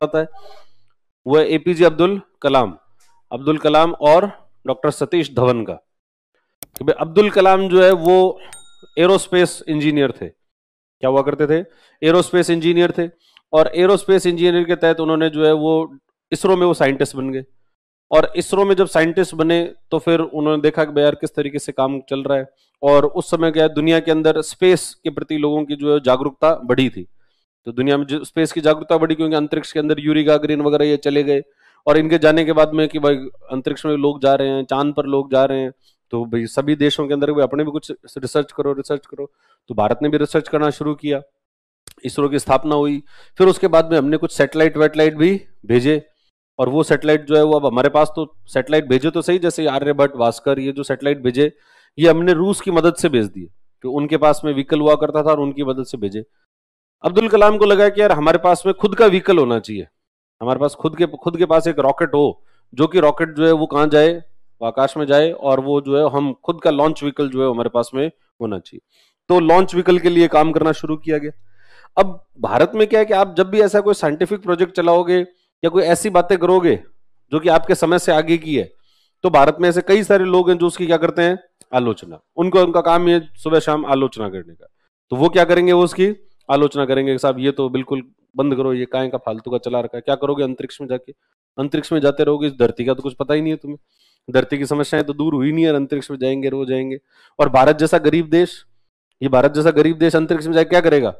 पता है वह एपीजे अब्दुल कलाम अब्दुल कलाम और डॉक्टर सतीश धवन का अब्दुल कलाम जो है वो एरोस्पेस इंजीनियर थे क्या हुआ करते थे एरोस्पेस इंजीनियर थे और एरोस्पेस इंजीनियर के तहत उन्होंने जो है वो इसरो में वो साइंटिस्ट बन गए और इसरो में जब साइंटिस्ट बने तो फिर उन्होंने देखा कि यार किस तरीके से काम चल रहा है और उस समय क्या दुनिया के अंदर स्पेस के प्रति लोगों की जो है जागरूकता बढ़ी थी तो दुनिया में स्पेस की जागरूकता बढ़ी क्योंकि अंतरिक्ष के अंदर यूरी गागरिन वगैरह ये चले गए और इनके जाने के बाद में कि भाई अंतरिक्ष में लोग जा रहे हैं चांद पर लोग जा रहे हैं तो भाई सभी देशों के अंदर भी अपने भी कुछ रिसर्च करो रिसर्च करो तो भारत ने भी रिसर्च करना शुरू किया इसरो की स्थापना हुई फिर उसके बाद में हमने कुछ सेटेलाइट वेटेलाइट भी भेजे और वो सैटेलाइट जो है वो अब हमारे पास तो सैटेलाइट भेजे तो सही जैसे आर्यभट्ट भास्कर ये जो सेटेलाइट भेजे ये हमने रूस की मदद से भेज दिए तो उनके पास में व्हीकल हुआ करता था और उनकी मदद से भेजे अब्दुल कलाम को लगा कि यार हमारे पास में खुद का व्हीकल होना चाहिए हमारे पास खुद के खुद के पास एक रॉकेट हो जो कि रॉकेट जो है वो कहाँ जाए आकाश में जाए और वो जो है हम खुद का लॉन्च व्हीकल जो है हमारे पास में होना चाहिए तो लॉन्च व्हीकल के लिए काम करना शुरू किया गया अब भारत में क्या है कि आप जब भी ऐसा कोई साइंटिफिक प्रोजेक्ट चलाओगे या कोई ऐसी बातें करोगे जो कि आपके समय से आगे की है तो भारत में ऐसे कई सारे लोग हैं जो उसकी क्या करते हैं आलोचना उनको उनका काम है सुबह शाम आलोचना करने का तो वो क्या करेंगे वो उसकी आलोचना करेंगे साहब ये तो बिल्कुल बंद करो ये काय का फालतू का चला रखा है क्या करोगे अंतरिक्ष में जाके अंतरिक्ष में जाते रहोगे इस धरती का तो कुछ पता ही नहीं है तुम्हें धरती की समस्याएं तो दूर हुई नहीं है अंतरिक्ष में जाएंगे रो जाएंगे और भारत जैसा गरीब देश ये भारत जैसा गरीब देश अंतरिक्ष में जाए क्या करेगा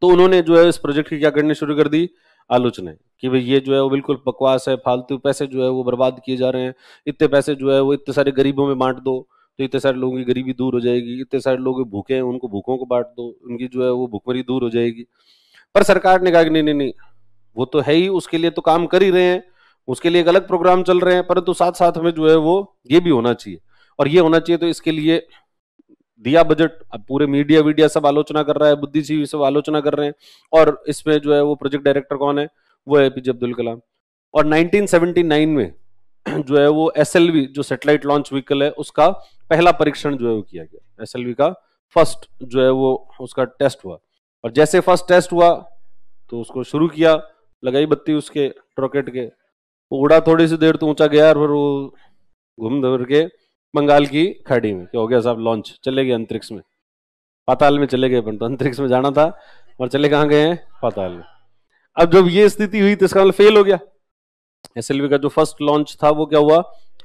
तो उन्होंने जो है इस प्रोजेक्ट की क्या करनी शुरू कर दी आलोचना कि भाई ये जो है वो बिल्कुल बकवास है फालतू पैसे जो है वो बर्बाद किए जा रहे हैं इतने पैसे जो है वो इतने सारे गरीबों में बांट दो तो इतने सारे लोगों की गरीबी दूर हो जाएगी इतने सारे लोग भूखे हैं उनको भूखों को बांट दो उनकी जो है वो भूखमरी दूर हो जाएगी पर सरकार ने कहा कि नहीं नहीं नहीं वो तो है ही उसके लिए तो काम कर ही रहे हैं उसके लिए एक अलग प्रोग्राम चल रहे हैं परंतु तो साथ साथ में जो है वो ये भी होना चाहिए और ये होना चाहिए तो इसके लिए दिया बजट अब पूरे मीडिया वीडिया सब आलोचना कर रहा है बुद्धिजीवी सब आलोचना कर रहे हैं और इसमें जो है वो प्रोजेक्ट डायरेक्टर कौन है वो है पीजे अब्दुल कलाम और 1979 में जो है वो एस जो सेटेलाइट लॉन्च व्हीकल है उसका पहला परीक्षण जो है वो किया गया एस का फर्स्ट जो है वो उसका टेस्ट हुआ और जैसे फर्स्ट टेस्ट हुआ तो उसको शुरू किया लगाई बत्ती उसके रॉकेट के वो उड़ा थोड़ी सी देर तो ऊंचा गया और फिर वो घूम दौड़ के बंगाल की खाड़ी में क्या हो गया साहब लॉन्च चले गए अंतरिक्ष में पाताल में चले गए अपन तो अंतरिक्ष में जाना था और चले कहाँ गए हैं पाताल में अब जब ये स्थिति हुई तो इसका मतलब फेल हो गया एस का जो फर्स्ट लॉन्च था वो क्या हुआ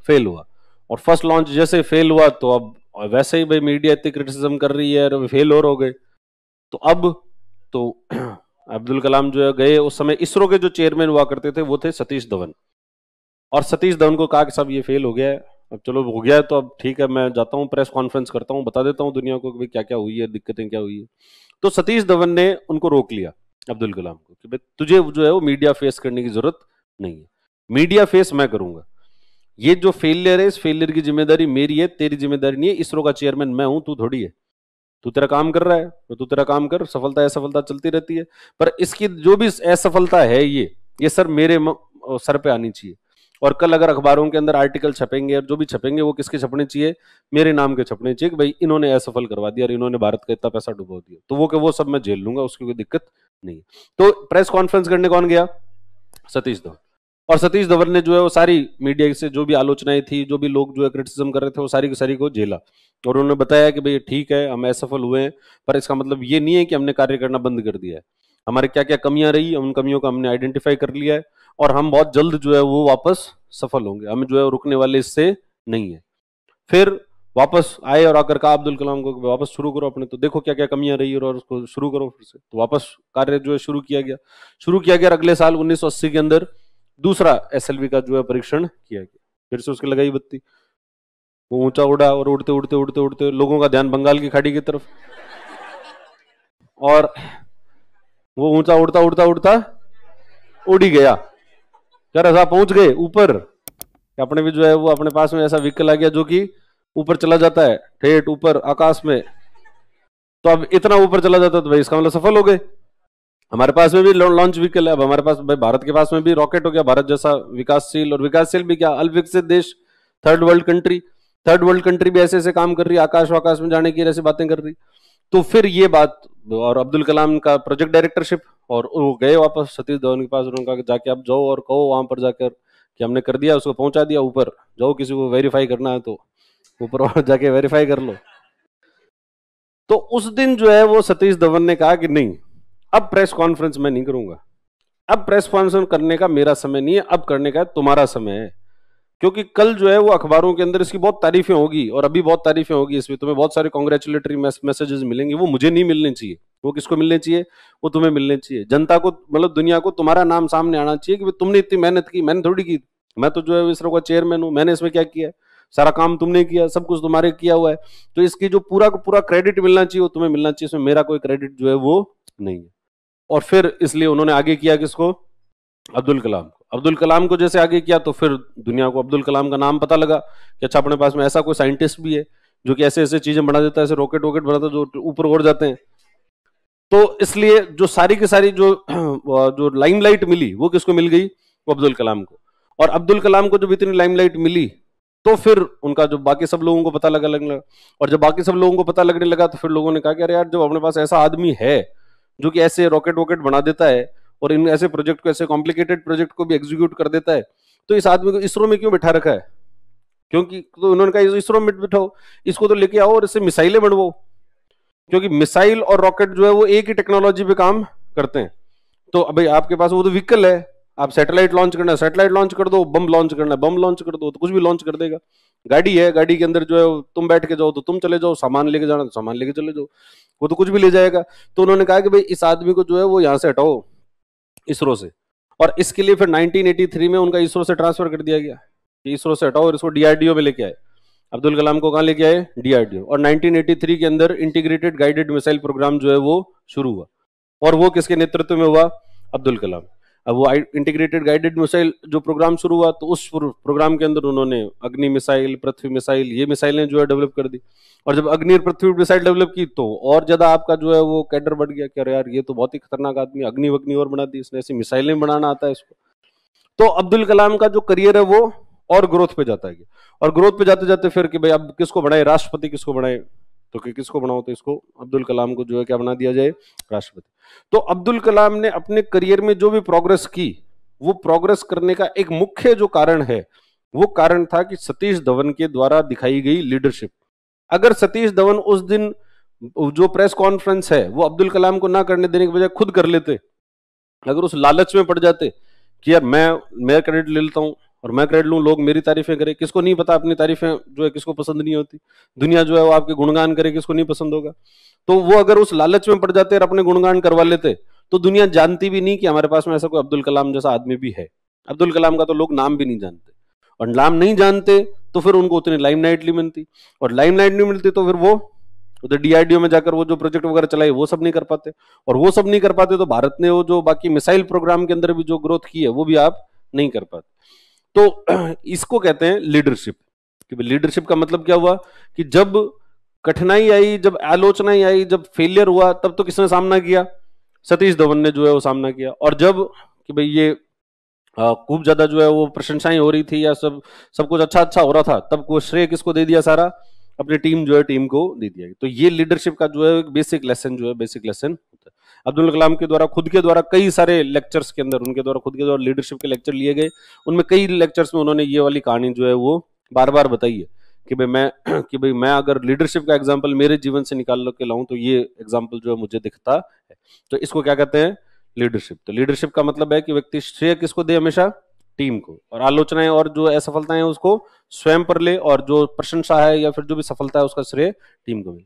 फेल हुआ और फर्स्ट लॉन्च जैसे फेल हुआ तो अब वैसे ही भाई मीडिया इतनी क्रिटिसिज्म कर रही है और फेल और हो गए तो अब तो अब्दुल कलाम जो है गए उस समय इसरो के जो चेयरमैन हुआ करते थे वो थे सतीश धवन और सतीश धवन को कहा कि साहब ये फेल हो गया है अब चलो हो गया है तो अब ठीक है मैं जाता हूँ प्रेस कॉन्फ्रेंस करता हूँ बता देता हूँ दुनिया को कि क्या क्या हुई है दिक्कतें क्या हुई है तो सतीश धवन ने उनको रोक लिया अब्दुल कलाम को कि भाई तुझे जो है वो मीडिया फेस करने की जरूरत नहीं है मीडिया फेस मैं करूंगा ये जो फेलियर है इस फेलियर की जिम्मेदारी मेरी है तेरी जिम्मेदारी नहीं है इसरो का चेयरमैन मैं हूं तू थोड़ी है तू तेरा काम कर रहा है तो तू तेरा काम कर सफलता असफलता चलती रहती है पर इसकी जो भी असफलता है ये ये सर मेरे सर पे आनी चाहिए और कल अगर अखबारों के अंदर आर्टिकल छपेंगे और जो भी छपेंगे वो किसके छपने चाहिए मेरे नाम के छपने चाहिए कि भाई इन्होंने असफल करवा दिया और इन्होंने भारत का इतना पैसा डुबा दिया तो वो के वो सब मैं झेल लूंगा उसकी कोई दिक्कत नहीं तो प्रेस कॉन्फ्रेंस करने कौन गया सतीश धवन और सतीश धवन ने जो है वो सारी मीडिया से जो भी आलोचनाएं थी जो भी लोग जो है क्रिटिसिज्म कर रहे थे वो सारी की सारी को झेला और उन्होंने बताया कि भाई ठीक है हम असफल हुए हैं पर इसका मतलब ये नहीं है कि हमने कार्य करना बंद कर दिया है हमारे क्या क्या कमियां रही उन कमियों का हमने आइडेंटिफाई कर लिया है और हम बहुत जल्द जो है वो वापस सफल होंगे हम जो है रुकने वाले इससे नहीं है फिर वापस आए और आकर कहा अब्दुल कलाम को वापस शुरू करो अपने तो देखो क्या क्या कमियां रही और उसको शुरू करो फिर से तो वापस कार्य जो है शुरू किया गया शुरू किया गया अगले साल 1980 के अंदर दूसरा एसएलवी का जो है परीक्षण किया गया फिर से उसकी लगाई बत्ती वो ऊंचा उड़ा और उड़ते उड़ते उड़ते उड़ते लोगों का ध्यान बंगाल की खाड़ी की तरफ और वो ऊंचा उड़ता उड़ता उड़ता उड़ी गया कर ऐसा पहुंच गए ऊपर अपने भी जो है वो अपने पास में ऐसा व्हीकल आ गया जो कि ऊपर चला जाता है ठेठ ऊपर आकाश में तो अब इतना ऊपर चला जाता है तो भाई इसका मतलब सफल हो गए हमारे पास में भी लॉन्च व्हीकल है अब हमारे पास भाई भारत के पास में भी रॉकेट हो गया भारत जैसा विकासशील और विकासशील भी क्या अल्पविकसित देश third world country third world country भी ऐसे ऐसे काम कर रही है आकाश वाकाश में जाने की ऐसी बातें कर रही तो फिर ये बात और अब्दुल कलाम का प्रोजेक्ट डायरेक्टरशिप और वो गए वापस सतीश धवन के पास उन्होंने कहा जाके आप जाओ और कहो वहां पर जाकर कि हमने कर दिया उसको पहुंचा दिया ऊपर जाओ किसी को वेरीफाई करना है तो ऊपर और जाके वेरीफाई कर लो तो उस दिन जो है वो सतीश धवन ने कहा कि नहीं अब प्रेस कॉन्फ्रेंस मैं नहीं करूंगा अब प्रेस कॉन्फ्रेंस करने का मेरा समय नहीं है अब करने का तुम्हारा समय है क्योंकि कल जो है वो अखबारों के अंदर इसकी बहुत तारीफें होगी और अभी बहुत तारीफें होगी इसमें तुम्हें बहुत सारे कॉन्ग्रेचुलेटरी मैसेजेस मिलेंगे वो मुझे नहीं मिलने चाहिए वो किसको मिलने चाहिए वो तुम्हें मिलने चाहिए जनता को मतलब दुनिया को तुम्हारा नाम सामने आना चाहिए कि तुमने इतनी मेहनत की मैंने थोड़ी की मैं तो जो है इसरो का चेयरमैन हूँ मैंने इसमें क्या किया सारा काम तुमने किया सब कुछ तुम्हारे किया हुआ है तो इसकी जो पूरा का पूरा क्रेडिट मिलना चाहिए वो तुम्हें मिलना चाहिए इसमें मेरा कोई क्रेडिट जो है वो नहीं है और फिर इसलिए उन्होंने आगे किया किसको अब्दुल कलाम को अब्दुल कलाम को जैसे आगे किया तो फिर दुनिया को अब्दुल कलाम का नाम पता लगा कि अच्छा अपने पास में ऐसा कोई साइंटिस्ट भी है जो कि ऐसे ऐसे चीजें बना देता है ऐसे रॉकेट वॉकेट बनाता है जो ऊपर उड़ जाते हैं तो इसलिए जो सारी की सारी जो जो लाइमलाइट मिली वो किसको मिल गई वो अब्दुल कलाम को और अब्दुल कलाम को जब इतनी लाइमलाइट मिली तो फिर उनका जो बाकी सब लोगों को पता लगा लगने लगा और जब बाकी सब लोगों को पता लगने लगा तो फिर लोगों ने कहा कि अरे यार जब अपने पास ऐसा आदमी है जो कि ऐसे रॉकेट वॉकेट बना देता है और इन ऐसे प्रोजेक्ट को ऐसे कॉम्प्लिकेटेड प्रोजेक्ट को भी एग्जीक्यूट कर देता है तो इस आदमी को इसरो में क्यों बिठा रखा है क्योंकि तो उन्होंने कहा इसरो में बिठाओ इसको तो लेके आओ और इससे मिसाइलें बनवाओ क्योंकि मिसाइल और रॉकेट जो है वो एक ही टेक्नोलॉजी पे काम करते हैं तो अभी आपके पास वो तो व्हीकल है आप सैटेलाइट लॉन्च करना है सैटेलाइट लॉन्च कर दो बम लॉन्च करना है बम लॉन्च कर दो तो कुछ भी लॉन्च कर देगा गाड़ी है गाड़ी के अंदर जो है तुम बैठ के जाओ तो तुम चले जाओ सामान लेके जाना तो सामान लेके चले जाओ वो तो कुछ भी ले जाएगा तो उन्होंने कहा कि भाई इस आदमी को जो है वो यहाँ से हटाओ इसरो से और इसके लिए फिर 1983 में उनका इसरो से ट्रांसफर कर दिया गया कि इसरो से हटाओ और इसको डीआरडीओ में लेके आए अब्दुल कलाम को कहा लेके आए डीआरडीओ और 1983 के अंदर इंटीग्रेटेड गाइडेड मिसाइल प्रोग्राम जो है वो शुरू हुआ और वो किसके नेतृत्व में हुआ अब्दुल कलाम अब वो इंटीग्रेटेड गाइडेड मिसाइल जो प्रोग्राम शुरू हुआ तो उस प्रोग्राम के अंदर उन्होंने अग्नि मिसाइल पृथ्वी मिसाइल ये मिसाइलें जो है डेवलप कर दी और जब अग्नि और पृथ्वी मिसाइल डेवलप की तो और ज्यादा आपका जो है वो कैडर बढ़ गया कि अरे यार ये तो बहुत ही खतरनाक आदमी अग्नि वग्नि और बना दी इसने ऐसी मिसाइलें बनाना आता है इसको तो अब्दुल कलाम का जो करियर है वो और ग्रोथ पे जाता है और ग्रोथ पे जाते जाते फिर कि भाई अब किसको बढ़ाए राष्ट्रपति किसको बनाए तो कि किसको बनाओ तो इसको अब्दुल कलाम को जो है क्या बना दिया जाए राष्ट्रपति तो अब्दुल कलाम ने अपने करियर में जो भी प्रोग्रेस की वो प्रोग्रेस करने का एक मुख्य जो कारण है वो कारण था कि सतीश धवन के द्वारा दिखाई गई लीडरशिप अगर सतीश धवन उस दिन जो प्रेस कॉन्फ्रेंस है वो अब्दुल कलाम को ना करने देने के बजाय खुद कर लेते अगर उस लालच में पड़ जाते कि यार मैं मेरा क्रेडिट ले लेता हूँ और मैं क्रेडिट लूँ लोग मेरी तारीफें करें किसको नहीं पता अपनी तारीफें जो है किसको पसंद नहीं होती दुनिया जो है वो आपके गुणगान करे किसको नहीं पसंद होगा तो वो अगर उस लालच में पड़ जाते और अपने गुणगान करवा लेते तो दुनिया जानती भी नहीं कि हमारे पास में ऐसा कोई अब्दुल कलाम जैसा आदमी भी है अब्दुल कलाम का तो लोग नाम भी नहीं जानते और नाम नहीं जानते तो फिर उनको उतनी लाइम लाइट नहीं मिलती और लाइम लाइट नहीं मिलती तो फिर वो उधर डीआरडीओ में जाकर वो जो प्रोजेक्ट वगैरह चलाए वो सब नहीं कर पाते और वो सब नहीं कर पाते तो भारत ने वो जो बाकी मिसाइल प्रोग्राम के अंदर भी जो ग्रोथ की है वो भी आप नहीं कर पाते तो इसको कहते हैं लीडरशिप कि लीडरशिप का मतलब क्या हुआ कि जब कठिनाई आई जब आलोचनाएं आई जब फेलियर हुआ तब तो किसने सामना किया सतीश धवन ने जो है वो सामना किया और जब कि भाई ये खूब ज्यादा जो है वो प्रशंसाएं हो रही थी या सब सब कुछ अच्छा अच्छा हो रहा था तब को श्रेय किसको दे दिया सारा अपनी टीम जो है टीम को दे दिया तो ये लीडरशिप का जो है बेसिक लेसन जो है बेसिक लेसन है अब्दुल कलाम के द्वारा खुद के द्वारा कई सारे लेक्चर्स के अंदर उनके द्वारा खुद के द्वारा लीडरशिप के लेक्चर लिए गए उनमें कई लेक्चर्स में उन्होंने ये वाली कहानी जो है वो बार बार बताई है कि भाई मैं कि भाई मैं अगर लीडरशिप का एग्जाम्पल मेरे जीवन से निकाल के लाऊं तो ये एग्जाम्पल जो है मुझे दिखता है तो इसको क्या कहते हैं लीडरशिप तो लीडरशिप का मतलब है कि व्यक्ति श्रेय किसको दे हमेशा टीम को और आलोचनाएं और जो असफलताएं उसको स्वयं पर ले और जो प्रशंसा है या फिर जो भी सफलता है उसका श्रेय टीम को मिले